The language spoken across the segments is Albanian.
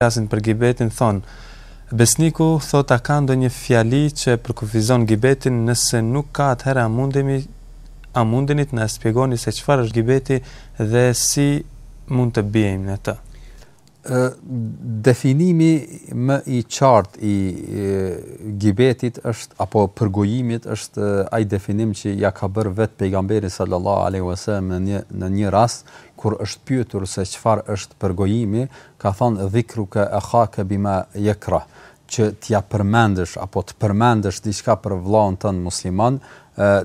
flasin për gibetin thonë, besniku thot a ka ndonjë një fjali që përkufizon gibetin nëse nuk ka atëherë a mundemi a mundenit spjegoni se qëfar është gibeti dhe si mund të bjejmë në të definimi më i qartë i gibetit është apo përgojimit është ai definim që ja ka bërë vet pejgamberi sallallahu alaihi wasallam në një në një rast kur është pyetur se çfarë është përgojimi ka thënë dhikruka e hakë bima yakra që t'ia përmendësh apo të përmendësh diçka për vllahun tënd musliman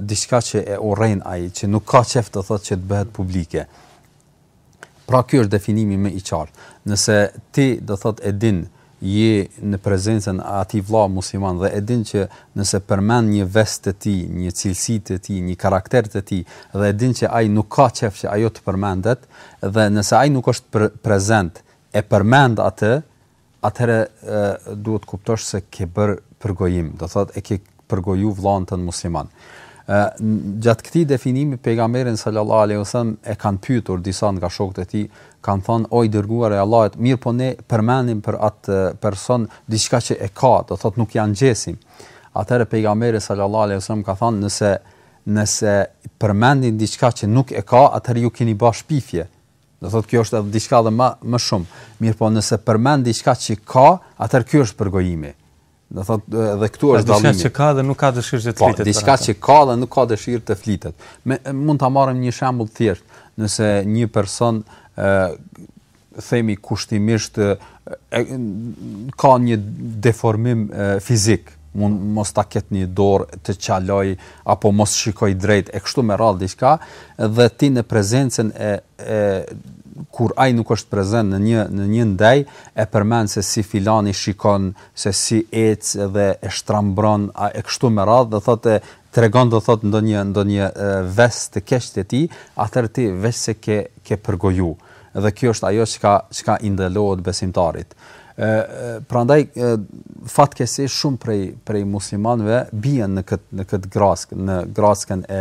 diçka që e urren ai që nuk ka çeft të thotë që të bëhet publike Pra ky është definimi më i qartë. Nëse ti do thotë e din je në prezencën e atij vëlla musliman dhe e din që nëse përmend një vesë të tij, një cilësi të tij, një karakter të tij dhe e din që ai nuk ka çfarë që ajo të përmendet dhe nëse ai nuk është pre prezant e përmend atë, atëre duhet kuptosh se ke bër përgojim, do thotë e ke përgoju vëllain musliman. Gjatë këti definimi pejgamberin sallallahu alaihi wasallam e kanë pyetur disa nga shokët e tij kanë thonë, o i dërguar e Allahet, mirë po ne përmendim për atë person diçka që e ka do të thotë nuk janë gjesim sin atëherë pejgamberi sallallahu alaihi wasallam ka thonë nëse nëse përmendin diçka që nuk e ka atëherë ju keni pifje. do të thotë kjo është diçka më më shumë mirë po nëse përmend diçka që ka atëherë kjo është për gojimi do thot edhe këtu është pra, dallimi. Diçka që ka dhe nuk ka dëshirë të po, flitet. Po, diçka që ka dhe nuk ka dëshirë të flitet. Me mund ta marrim një shembull thjesht, nëse një person ë themi kushtimisht e, ka një deformim e, fizik, mund mos ta ketë një dorë të çaloj apo mos shikoj drejt e kështu me radh diçka dhe ti në prezencën e, e kur ai nuk është prezant në një në një ndaj e përmend se si filani shikon se si ec dhe e shtrambron e kështu me radhë do thotë tregon do thotë ndonjë ndonjë vesë të keq të tij atëherë ti vesh se ke ke përgoju dhe kjo është ajo që ka që ka i ndalohet besimtarit ë prandaj fatkesi shumë prej prej muslimanëve bien në këtë në grask në graskën e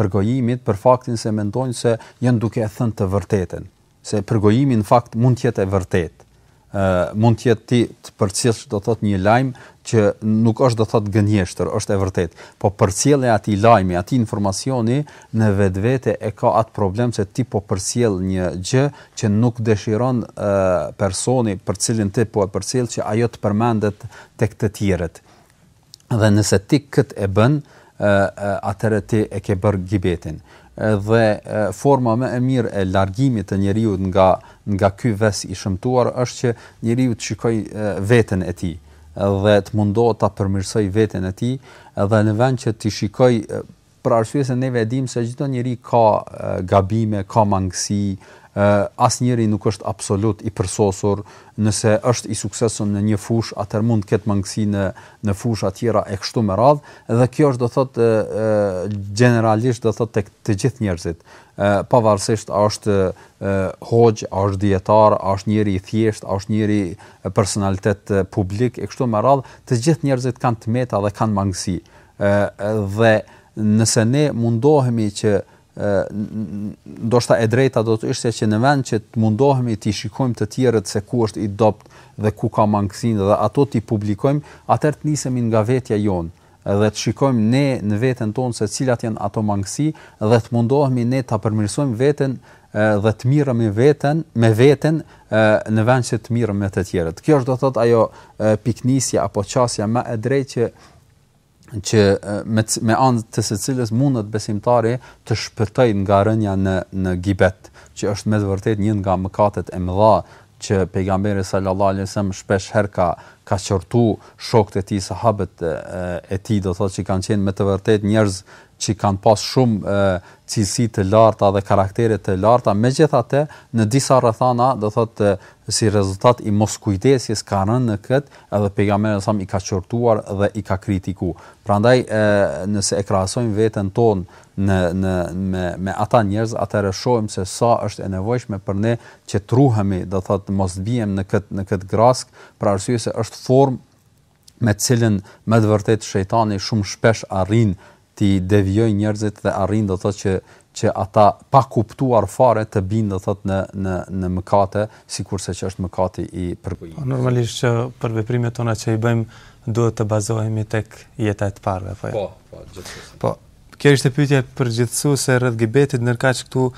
përgojimit për faktin se mendojnë se janë duke e thënë të vërtetën se përgojimi në fakt mund të jetë e vërtetë. ë uh, mund të jetë ti të përcjellsh do të thot një lajm që nuk është do të thot gënjeshtër, është e vërtetë, po përcjellja e atij lajmi, atij informacioni në vetvete e ka atë problem se ti po përcjell një gjë që nuk dëshiron ë uh, personi për cilin ti po e përcjell që ajo të përmendet tek të tjerët. Dhe nëse ti këtë e bën, ë uh, uh, atëherë ti e ke bërë gibetin dhe forma më e mirë e largimit të njeriu nga nga ky ves i shëmtuar është që njeriu të shikoj veten e tij dhe të mundohet ta përmirësoj veten e tij dhe në vend që të shikoj për arsye se ne vëdim se çdo njeri ka uh, gabime, ka mangësi, uh, asnjëri nuk është absolut i përsosur. Nëse është i suksesshëm në një fushë, atë mund të ketë mangësi në në fusha të tjera e kështu me radhë, dhe kjo është do thotë uh, gjeneralisht do thotë tek të, gjithë njerëzit. Pavarësisht a është hoqë, a është dietar, a është njëri i thjeshtë, a është njëri personalitet publik e kështu me radhë, të gjithë njerëzit kanë tëmeta dhe kanë mangësi. Uh, dhe nëse ne mundohemi që ndoshta e drejta do të ishte që në vend që të mundohemi të shikojmë të tjerët se ku është i dopt dhe ku ka mangësinë dhe ato ti publikojmë, atëherë të nisemi nga vetja jonë dhe të shikojmë ne në veten tonë se cilat janë ato mangësi dhe të mundohemi ne ta përmirësojmë veten dhe të mirëm me veten, me veten në vend që të mirëm me të tjerët. Kjo është do të thotë ajo piknisja apo çasja më e drejtë që që me me an të së cilës të besimtari të shpëtoj nga rënja në në gibet, që është me vërtet një nga mëkatet e mëdha që pejgamberi sallallahu alajhi wasallam shpesh herë ka ka qortu shokët e tij sahabët e, e tij do thotë që kanë qenë me të vërtet njerëz që kanë pas shumë cilësi të larta dhe karaktere të larta, me gjithate në disa rëthana, dhe thotë, si rezultat i mos kujtesis ka rënë në këtë, edhe pejga me nësam i ka qërtuar dhe i ka kritiku. Pra ndaj, nëse e krasojmë vetën tonë në, në, me, me ata njerëz, atë shohim se sa është e nevojshme për ne që truhemi, dhe thotë, mos të bijem në këtë kët grask, pra rësujë se është formë me cilën me dëvërtet shëjtani shumë shpesh arrinë ti devijoj njerëzit dhe arrin do thotë që që ata pa kuptuar fare të binë do thotë në në në mëkate, sikurse që është mëkati i përgojimit. Po, normalisht që për veprimet tona që i bëjmë duhet të bazohemi tek jeta e të parëve, po. Po, po, gjithsesi. Po, kjo e pyetja për gjithsuese rreth gibetit, ndërkaq këtu